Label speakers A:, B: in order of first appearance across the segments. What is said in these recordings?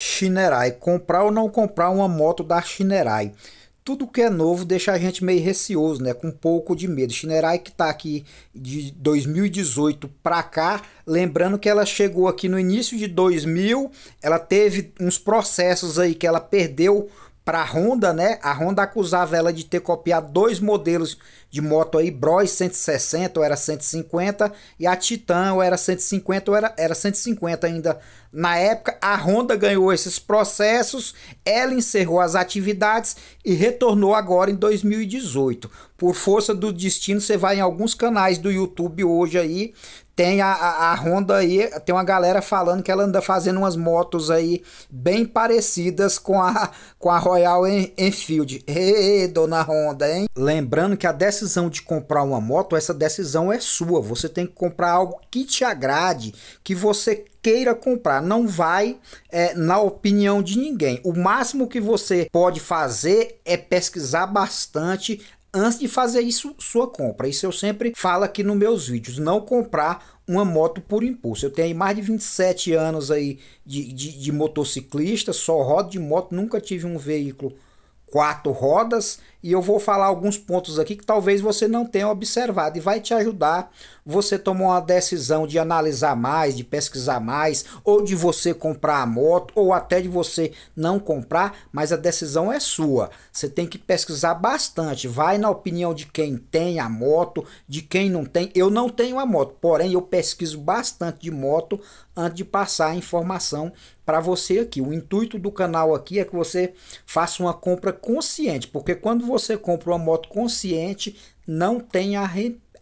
A: Shinerai. Comprar ou não comprar uma moto da Shinerai. Tudo que é novo deixa a gente meio receoso, né? Com um pouco de medo. Shinerai que tá aqui de 2018 para cá, lembrando que ela chegou aqui no início de 2000, ela teve uns processos aí que ela perdeu para a Honda, né? A Honda acusava ela de ter copiado dois modelos de moto aí, Bros 160 ou era 150 e a Titan ou era 150 ou era, era 150 ainda. Na época, a Honda ganhou esses processos, ela encerrou as atividades e retornou agora em 2018. Por força do destino, você vai em alguns canais do YouTube hoje aí, tem a, a, a, Honda aí, tem uma galera falando que ela anda fazendo umas motos aí bem parecidas com a, com a Royal Enfield. Ê, dona Honda, hein? Lembrando que a decisão de comprar uma moto, essa decisão é sua. Você tem que comprar algo que te agrade, que você queira comprar. Não vai é, na opinião de ninguém. O máximo que você pode fazer é pesquisar bastante antes de fazer isso sua compra. Isso eu sempre falo aqui nos meus vídeos, não comprar uma moto por impulso. Eu tenho mais de 27 anos aí de, de, de motociclista, só rodo de moto, nunca tive um veículo quatro rodas e eu vou falar alguns pontos aqui que talvez você não tenha observado e vai te ajudar você tomar uma decisão de analisar mais, de pesquisar mais, ou de você comprar a moto, ou até de você não comprar, mas a decisão é sua. Você tem que pesquisar bastante, vai na opinião de quem tem a moto, de quem não tem. Eu não tenho a moto, porém eu pesquiso bastante de moto antes de passar a informação para você aqui. O intuito do canal aqui é que você faça uma compra consciente, porque quando você compra uma moto consciente, não tem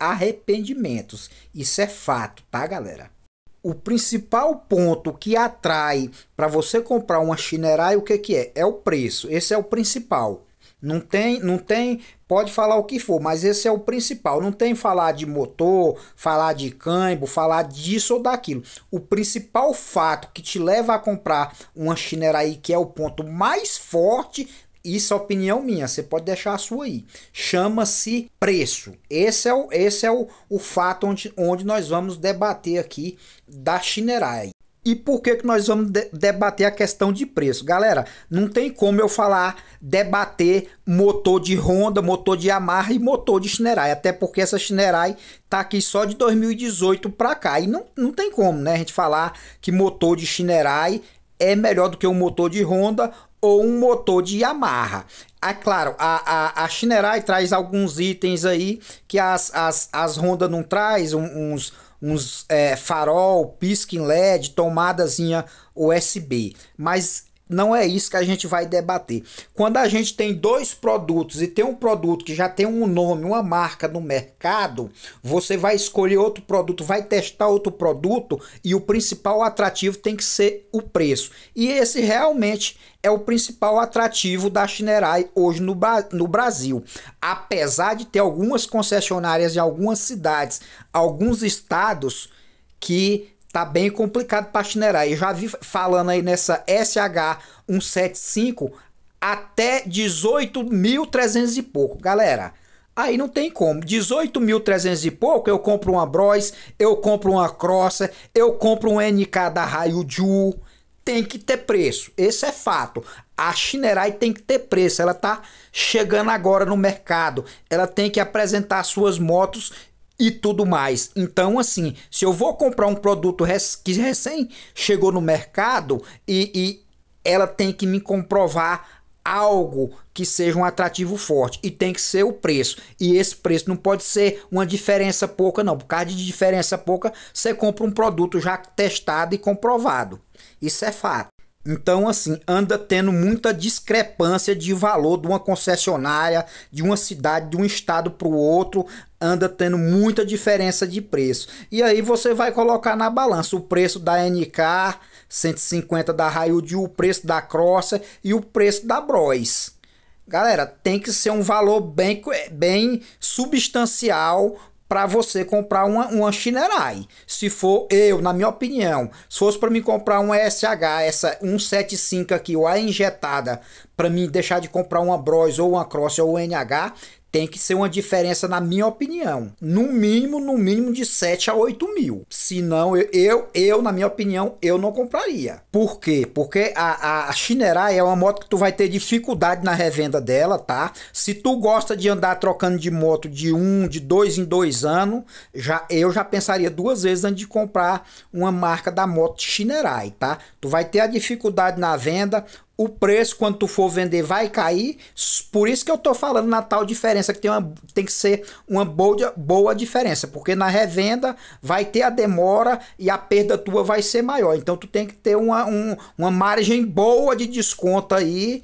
A: arrependimentos. Isso é fato, tá, galera? o principal ponto que atrai para você comprar uma Shinerai, o que, que é? É o preço. Esse é o principal. Não tem, não tem, pode falar o que for, mas esse é o principal. Não tem falar de motor, falar de câmbio, falar disso ou daquilo. O principal fato que te leva a comprar uma Shinerai, que é o ponto mais forte isso é opinião minha, você pode deixar a sua aí. Chama-se preço. Esse é o, esse é o, o fato onde, onde nós vamos debater aqui da Shinerai. E por que, que nós vamos de debater a questão de preço? Galera, não tem como eu falar, debater motor de Honda, motor de Yamaha e motor de Shinerai, até porque essa Shinerai tá aqui só de 2018 para cá. E não, não tem como, né, a gente falar que motor de Shinerai é melhor do que um motor de Honda ou um motor de Yamaha. Ah, claro, a, a, a Shinerai traz alguns itens aí que as, as, as Honda não traz, uns uns é, farol, pisca em LED, tomadazinha USB. Mas não é isso que a gente vai debater. Quando a gente tem dois produtos e tem um produto que já tem um nome, uma marca no mercado, você vai escolher outro produto, vai testar outro produto e o principal atrativo tem que ser o preço. E esse realmente é o principal atrativo da Shinerai hoje no, no Brasil. Apesar de ter algumas concessionárias em algumas cidades, alguns estados que tá bem complicado para chineirar. Eu já vi falando aí nessa SH175 até 18.300 e pouco, galera. Aí não tem como. 18.300 e pouco, eu compro uma Bros, eu compro uma Crosser, eu compro um NK da Ju. Tem que ter preço. Esse é fato. A Shinerai tem que ter preço. Ela tá chegando agora no mercado. Ela tem que apresentar suas motos e tudo mais. Então, assim, se eu vou comprar um produto que recém chegou no mercado e, e ela tem que me comprovar algo que seja um atrativo forte e tem que ser o preço. E esse preço não pode ser uma diferença pouca, não. Por causa de diferença pouca, você compra um produto já testado e comprovado. Isso é fato. Então, assim, anda tendo muita discrepância de valor de uma concessionária, de uma cidade, de um estado para o outro, anda tendo muita diferença de preço. E aí você vai colocar na balança o preço da NK 150 da Rayud, o preço da Crosser e o preço da Bros. Galera, tem que ser um valor bem, bem substancial para você comprar uma, uma Shinerai. Se for eu, na minha opinião, se fosse para me comprar um SH, essa 175 aqui, ou a injetada, para mim deixar de comprar uma Bros ou uma Cross ou um NH, tem que ser uma diferença, na minha opinião, no mínimo, no mínimo de 7 a 8 mil. Senão, eu, eu, eu na minha opinião, eu não compraria. Por quê? Porque a, a, a é uma moto que tu vai ter dificuldade na revenda dela, tá? Se tu gosta de andar trocando de moto de um, de dois em dois anos, já, eu já pensaria duas vezes antes de comprar uma marca da moto Chinerai tá? Tu vai ter a dificuldade na venda, o preço quando tu for vender vai cair. Por isso que eu tô falando na tal diferença que tem, uma, tem que ser uma boa, boa diferença, porque na revenda vai ter a demora e a perda tua vai ser maior. Então tu tem que ter uma, um, uma margem boa de desconto aí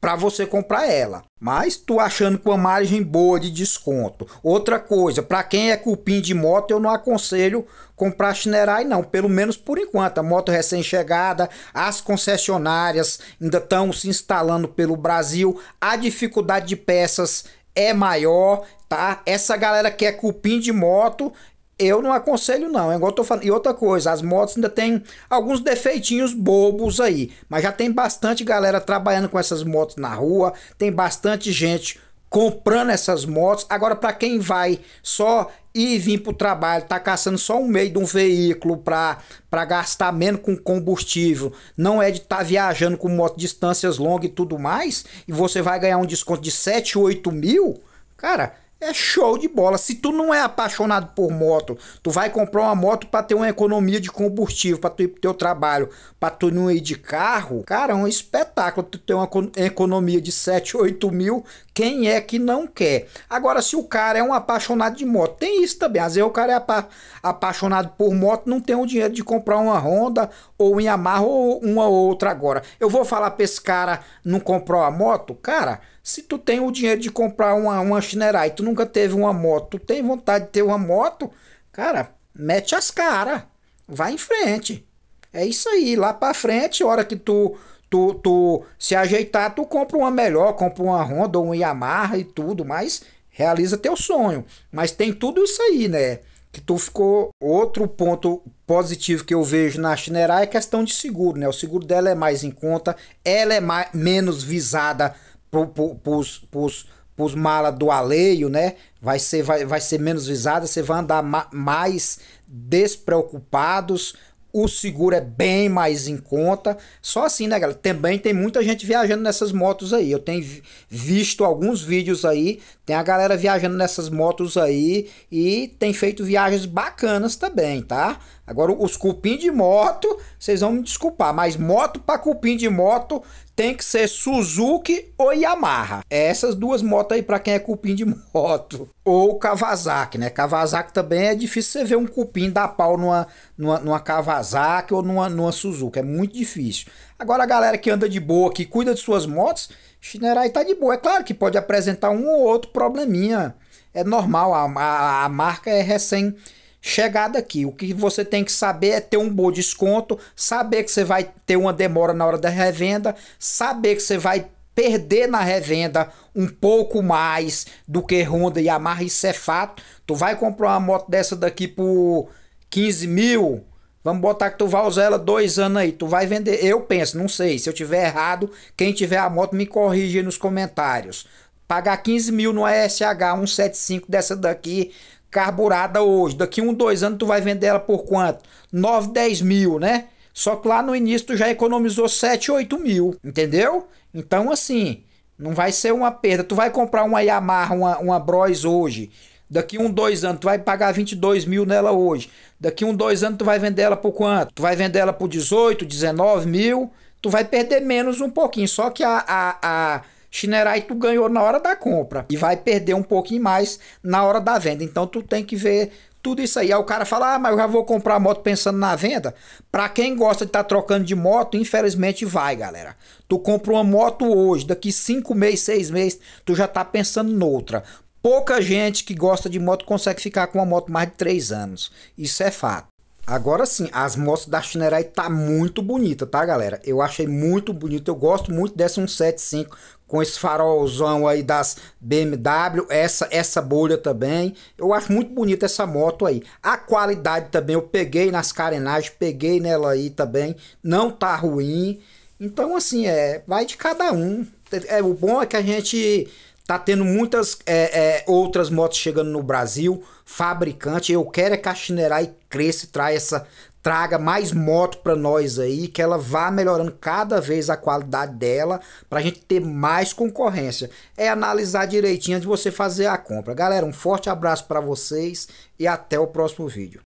A: para você comprar ela. Mas tu achando com a margem boa de desconto. Outra coisa, para quem é cupim de moto, eu não aconselho comprar Chinerai não, pelo menos por enquanto. A moto recém-chegada, as concessionárias ainda estão se instalando pelo Brasil, a dificuldade de peças é maior, tá? Essa galera que é cupim de moto eu não aconselho não, é igual eu tô falando. E outra coisa, as motos ainda tem alguns defeitinhos bobos aí, mas já tem bastante galera trabalhando com essas motos na rua, tem bastante gente comprando essas motos. Agora para quem vai só ir e vir para o trabalho, tá caçando só um meio de um veículo para gastar menos com combustível, não é de estar tá viajando com moto distâncias longas e tudo mais, e você vai ganhar um desconto de 7, 8 mil, cara, é show de bola. Se tu não é apaixonado por moto, tu vai comprar uma moto para ter uma economia de combustível, para tu ir pro teu trabalho, para tu não ir de carro, cara, é um espetáculo tu ter uma economia de 7, 8 mil quem é que não quer? Agora, se o cara é um apaixonado de moto, tem isso também. Às vezes o cara é apa apaixonado por moto, não tem o dinheiro de comprar uma Honda ou um Yamaha ou uma ou outra agora. Eu vou falar pra esse cara não comprar a moto? Cara, se tu tem o dinheiro de comprar uma, uma Shinerai, tu nunca teve uma moto, tu tem vontade de ter uma moto, cara, mete as caras, vai em frente. É isso aí, lá pra frente, hora que tu, tu, tu se ajeitar, tu compra uma melhor, compra uma Honda ou um Yamaha e tudo, mas realiza teu sonho. Mas tem tudo isso aí, né? Que tu ficou. Outro ponto positivo que eu vejo na Chinerá é questão de seguro, né? O seguro dela é mais em conta, ela é mais, menos visada para os pros, pros, os mala do alheio, né? Vai ser, vai, vai ser menos visada, você vai andar ma mais despreocupados o seguro é bem mais em conta. Só assim, né, galera? Também tem muita gente viajando nessas motos aí. Eu tenho visto alguns vídeos aí. Tem a galera viajando nessas motos aí. E tem feito viagens bacanas também, tá? Agora, os cupim de moto, vocês vão me desculpar. Mas moto para cupim de moto, tem que ser Suzuki ou Yamaha. É essas duas motos aí para quem é cupim de moto. Ou Kawasaki, né? Kawasaki também é difícil você ver um cupim dar pau numa, numa, numa Kawasaki ou numa, numa Suzuki. É muito difícil. Agora a galera que anda de boa, que cuida de suas motos, Shinerai tá de boa. É claro que pode apresentar um ou outro probleminha. É normal, a, a, a marca é recém chegada aqui. O que você tem que saber é ter um bom desconto, saber que você vai ter uma demora na hora da revenda, saber que você vai perder na revenda um pouco mais do que Honda e Yamaha, isso é fato. Tu vai comprar uma moto dessa daqui por 15 mil, vamos botar que tu vai usar ela dois anos aí, tu vai vender, eu penso, não sei, se eu tiver errado, quem tiver a moto me corrige nos comentários. Pagar 15 mil no SH 175 dessa daqui, carburada hoje. Daqui um, dois anos tu vai vender ela por quanto? 9, 10 mil, né? Só que lá no início tu já economizou 7, 8 mil, entendeu? Então assim, não vai ser uma perda. Tu vai comprar uma Yamaha, uma, uma Bros hoje. Daqui um, dois anos tu vai pagar 22 mil nela hoje. Daqui um, dois anos tu vai vender ela por quanto? Tu vai vender ela por 18, 19 mil. Tu vai perder menos um pouquinho. Só que a, a, a Shinerai tu ganhou na hora da compra e vai perder um pouquinho mais na hora da venda. Então tu tem que ver tudo isso aí. Aí o cara fala, ah, mas eu já vou comprar a moto pensando na venda. Pra quem gosta de estar tá trocando de moto, infelizmente vai, galera. Tu compra uma moto hoje, daqui 5 meses, 6 meses, tu já tá pensando noutra. Pouca gente que gosta de moto consegue ficar com uma moto mais de 3 anos. Isso é fato. Agora sim, as motos da Shinerai tá muito bonita, tá, galera? Eu achei muito bonito, eu gosto muito dessa 175 com esse farolzão aí das BMW, essa essa bolha também. Eu acho muito bonita essa moto aí. A qualidade também eu peguei nas carenagens, peguei nela aí também, não tá ruim. Então assim, é, vai de cada um. É o bom é que a gente Tá tendo muitas é, é, outras motos chegando no Brasil, fabricante. Eu quero é Caxineirar e cresça e traga, essa, traga mais moto para nós aí, que ela vá melhorando cada vez a qualidade dela, para a gente ter mais concorrência. É analisar direitinho antes de você fazer a compra. Galera, um forte abraço para vocês e até o próximo vídeo.